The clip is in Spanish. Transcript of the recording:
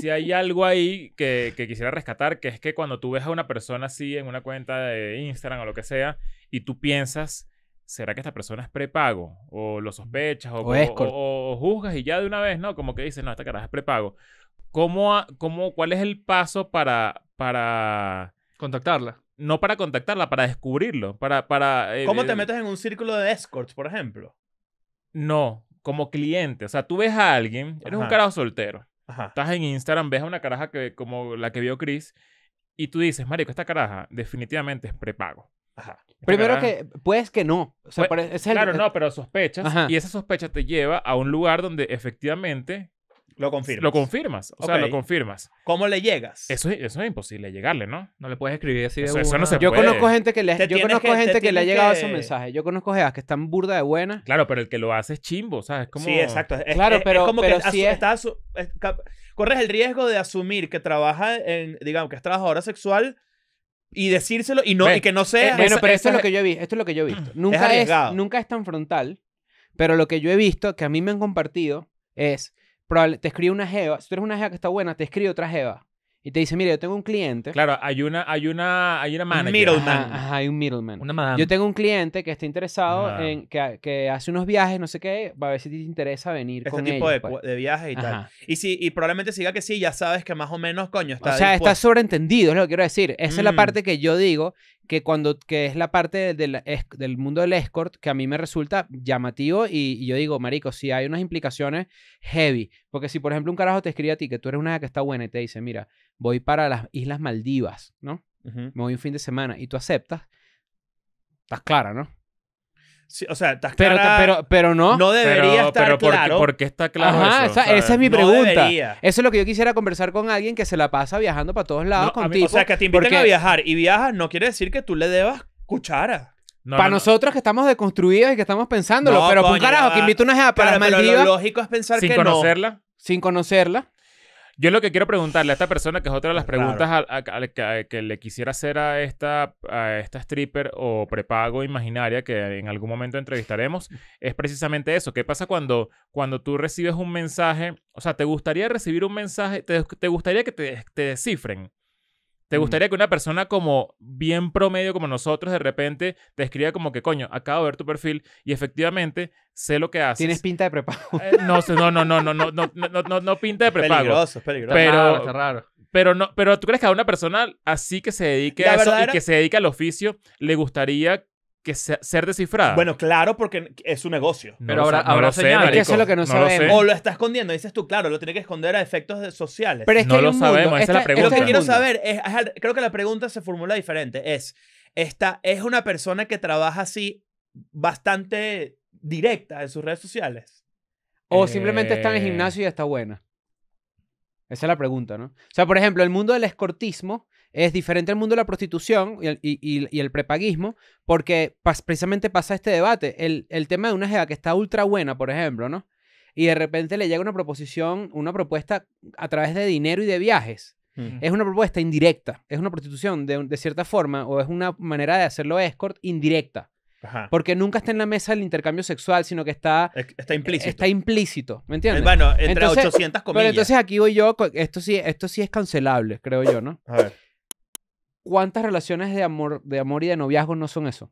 si hay algo ahí que, quisiera rescatar, que es que cuando tú ves a una persona así en una cuenta de Instagram o lo que sea, y tú piensas, ¿será que esta persona es prepago? O lo sospechas, o, o, juzgas y ya de una vez, ¿no? Como que dices, no, esta caraja es prepago. ¿Cómo, cómo, cuál es el paso para, para... Contactarla no para contactarla, para descubrirlo, para... para eh, ¿Cómo eh, te metes en un círculo de escorts, por ejemplo? No, como cliente. O sea, tú ves a alguien, eres un carajo soltero. Estás en Instagram, ves a una caraja que, como la que vio Chris y tú dices, Marico, esta caraja definitivamente es prepago. Primero que puedes que no. E, claro, no, pero sospechas y esa sospecha te lleva a un lugar donde efectivamente lo confirmas. Lo confirmas. O sea, lo confirmas. ¿Cómo le llegas? Eso, eso es imposible llegarle, ¿no? No le puedes escribir así de eso, no se Yo conozco gente que le, yo conozco gente que le ha llegado ese mensaje. Yo conozco gente que están burda de buena. Claro, pero el que lo hace es chimbo, ¿sabes? Como... Sí, exacto. Es, claro, pero, como que si estás, corres el riesgo de asumir que trabaja en, digamos, que es trabajadora sexual y decírselo y, no, y que no sea. bueno, pero esto es, lo que yo he visto. esto es lo que yo he visto. Nunca es, nunca es tan frontal, pero lo que yo he visto, que a mí me han compartido, es te escribe una jeva, si tú eres una jeva que está buena, te escribe otra jeva. Y te dice, mire, yo tengo un cliente. Claro, hay una, hay una, hay una manager. middleman. hay un middleman. Una madame. Yo tengo un cliente que está interesado en que, que, hace unos viajes, no sé qué, va a ver si te interesa venir este con tipo ellos, de, tipo pues. de viajes y tal. Y si, y probablemente siga que sí, ya sabes que más o menos, coño, está. O sea, está sobreentendido, es lo que quiero decir. Esa es la mm. parte que yo digo que cuando que es la parte del, mundo del escort que a mí me resulta llamativo y, yo digo, marico, si hay unas implicaciones heavy, porque si por ejemplo un carajo te escribe a ti que tú eres una que está buena y te dice, mira, voy para las Islas Maldivas, ¿no? Me voy un fin de semana y tú aceptas, estás clara, ¿no? o sea, estás pero, pero, pero no. No debería pero, estar pero claro. está claro Esa, es mi pregunta. eso es lo que yo quisiera conversar con alguien que se la pasa viajando para todos lados contigo. o sea, que te inviten a viajar y viajas no quiere decir que tú le debas cuchara. para nosotros que estamos deconstruidos y que estamos pensándolo, pero coño, un carajo, que ah, invita una jefa para Maldivas. lógico es pensar sin conocerla. Sin conocerla. Yo lo que quiero preguntarle a esta persona, que es otra de las preguntas que le quisiera hacer a esta, a esta stripper o prepago imaginaria que en algún momento entrevistaremos, es precisamente eso. ¿Qué pasa cuando, cuando tú recibes un mensaje? O sea, ¿te gustaría recibir un mensaje? ¿Te, gustaría que te descifren? ¿Te gustaría que una persona como bien promedio como nosotros de repente te escriba como que, coño, acabo de ver tu perfil y efectivamente sé lo que haces? Tienes pinta de prepago. Eh, no, no, no, no, no, no, no, no, no, no pinta de prepago. Peligroso, peligroso. Pero, Pero, no, pero tú crees que a una persona así que se dedique a eso y que se dedica al oficio le gustaría que ser descifrada. Bueno, claro, porque es su negocio. Pero ahora, ahora es lo que no, sabemos. o lo está escondiendo, dices tú, claro, lo tiene que esconder a efectos sociales. Pero no lo sabemos, esa es la pregunta. Lo que quiero saber es, creo que la pregunta se formula diferente, es, esta es una persona que trabaja así bastante directa en sus redes sociales. O simplemente está en el gimnasio y eh. está buena. Esa es la pregunta, ¿no? O sea, por ejemplo, el mundo del escortismo es diferente al mundo de la prostitución y el, y, prepaguismo, porque precisamente pasa este debate. El, tema de una jefa que está ultra buena, por ejemplo, ¿no? Y de repente le llega una proposición, una propuesta a través de dinero y de viajes. Es una propuesta indirecta, es una prostitución de, cierta forma, o es una manera de hacerlo escort indirecta. Porque nunca está en la mesa el intercambio sexual, sino que está... Está implícito. Está implícito, ¿me eh, entiendes? Bueno, entre 800 comillas. Pero entonces aquí voy yo, esto sí, esto sí es cancelable, creo yo, ¿no? A ver. ¿Cuántas relaciones de amor, de amor y de noviazgo no son eso?